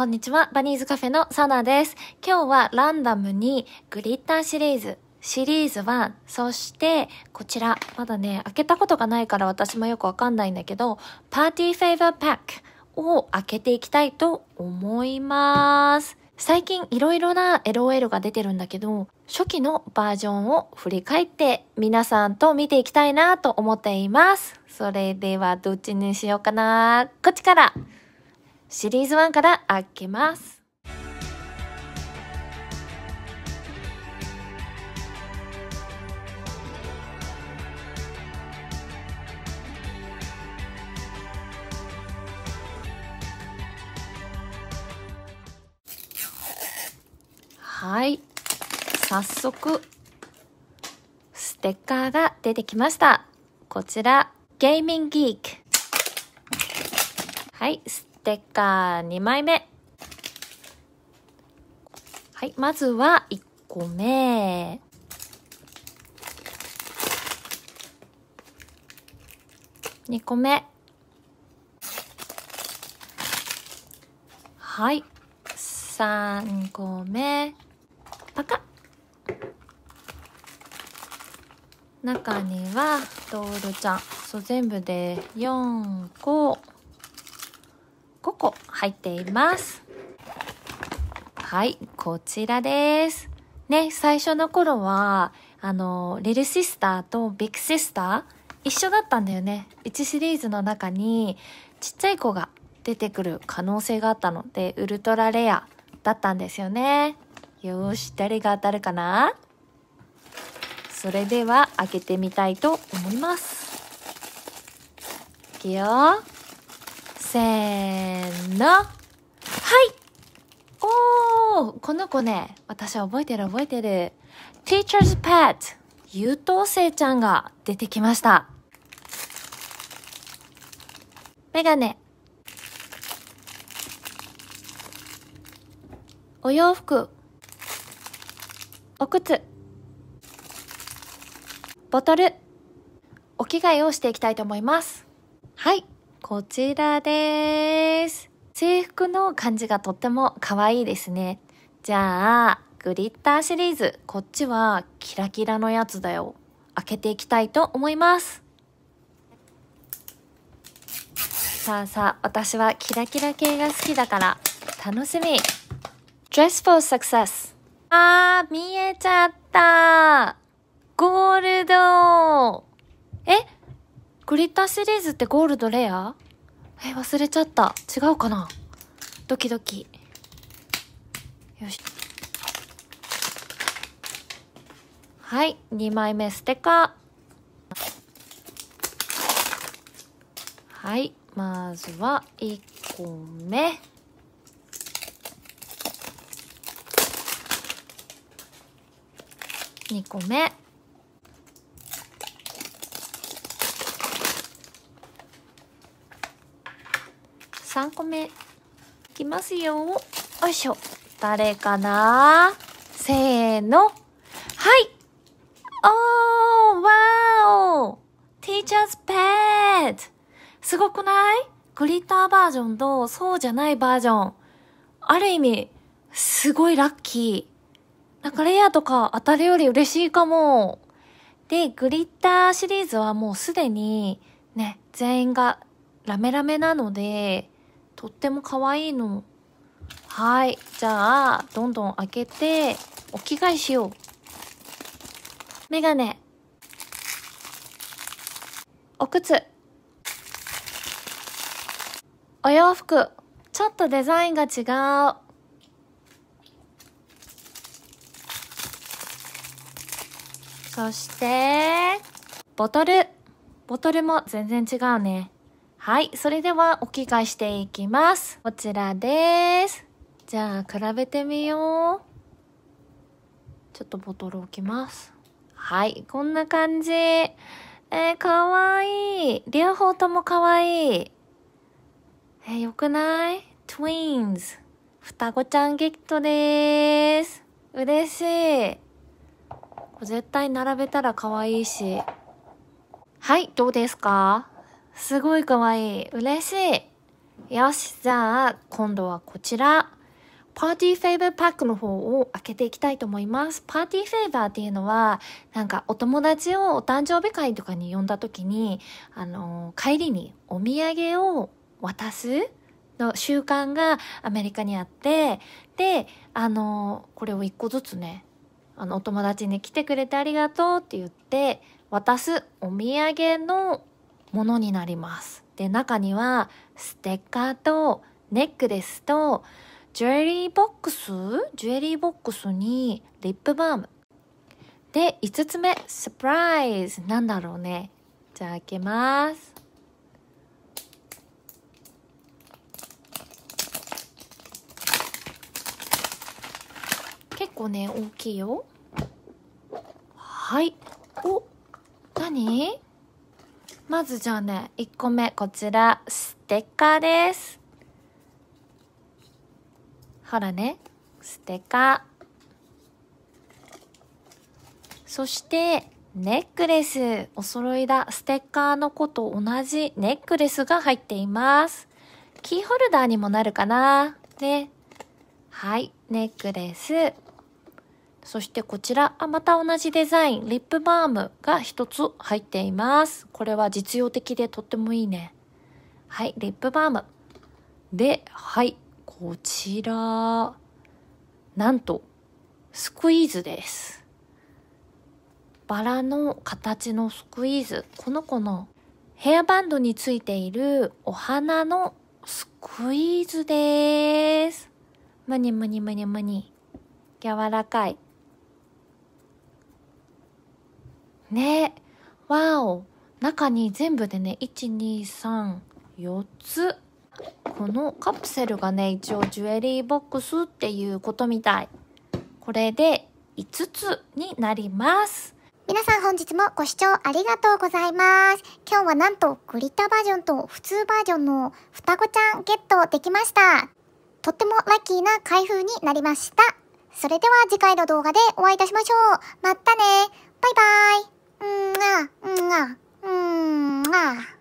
こんにちは。バニーズカフェのサナです。今日はランダムにグリッターシリーズ、シリーズ1、そしてこちら、まだね、開けたことがないから私もよくわかんないんだけど、パーティーフェイバーパックを開けていきたいと思います。最近いろいろな LOL が出てるんだけど、初期のバージョンを振り返って皆さんと見ていきたいなと思っています。それではどっちにしようかな。こっちから。シリーズ1から開けます。はい早速ステッカーが出てきましたこちらゲーミングギークはいステッカー2枚目。はい、まずは1個目。2個目。はい。3個目。パカ中にはドールちゃん。そう、全部で4個。入っています。はい、こちらです。ね、最初の頃は、あの、リルシスターとビッグシスター一緒だったんだよね。1シリーズの中にちっちゃい子が出てくる可能性があったので、ウルトラレアだったんですよね。よし、誰が当たるかなそれでは開けてみたいと思います。いくよ。せーの。はいおーこの子ね、私覚えてる覚えてる。Teacher's Pet 優等生ちゃんが出てきました。メガネ。お洋服。お靴。ボトル。お着替えをしていきたいと思います。こちらです。制服の感じがとっても可愛いですね。じゃあ、グリッターシリーズ、こっちはキラキラのやつだよ。開けていきたいと思います。さあさあ、私はキラキラ系が好きだから、楽しみ !Dress for Success! あー、見えちゃったゴールドえグリッターシリーズってゴールドレアえ、忘れちゃった。違うかなドキドキ。よし。はい、2枚目ステッカー。はい、まずは1個目。2個目。3個目。いきますよ。よいしょ。誰かなせーの。はい。おー、わお !teacher's pet! すごくないグリッターバージョンとそうじゃないバージョン。ある意味、すごいラッキー。なんかレアとか当たるより嬉しいかも。で、グリッターシリーズはもうすでにね、全員がラメラメなので、とっても可愛いの。はい。じゃあ、どんどん開けて、お着替えしよう。メガネ。お靴。お洋服。ちょっとデザインが違う。そして、ボトル。ボトルも全然違うね。はい。それではお着替えしていきます。こちらです。じゃあ、比べてみよう。ちょっとボトル置きます。はい。こんな感じ。えー、かわいい。両方ともかわいい。えー、よくない ?twins。双子ちゃんゲットでーす。嬉しい。絶対並べたら可愛いし。はい、どうですかすごいかわいい。嬉しい。よし、じゃあ、今度はこちら。パーティーフェイバーパックの方を開けていきたいと思います。パーティーフェイバーっていうのは、なんかお友達をお誕生日会とかに呼んだ時に、あの、帰りにお土産を渡すの習慣がアメリカにあって、で、あの、これを一個ずつね、あの、お友達に来てくれてありがとうって言って、渡すお土産のものになります。で、中にはステッカーとネックレスとジュエリーボックスジュエリーボックスにリップバーム。で、5つ目、サプライズなんだろうね。じゃあ開けます。結構ね、大きいよ。はい。お、何まずじゃあね、1個目、こちら、ステッカーです。ほらね、ステッカー。そして、ネックレス。お揃いだ。ステッカーの子と同じネックレスが入っています。キーホルダーにもなるかなね。はい。ネックレス。そしてこちら、あ、また同じデザイン、リップバームが一つ入っています。これは実用的でとってもいいね。はい、リップバーム。で、はい、こちら、なんと、スクイーズです。バラの形のスクイーズ。この子のヘアバンドについているお花のスクイーズです。むにむにむにむに。柔らかい。ねわお中に全部でね1234つこのカプセルがね一応ジュエリーボックスっていうことみたいこれで5つになります皆さん本日もご視聴ありがとうございます。今日はなんとグリッターバージョンと普通バージョンの双子ちゃんゲットできました。とってもラッキーな開封になりました。それでは次回の動画でお会いいたしましょう。またねバイバイ嗯啊，嗯啊，嗯啊。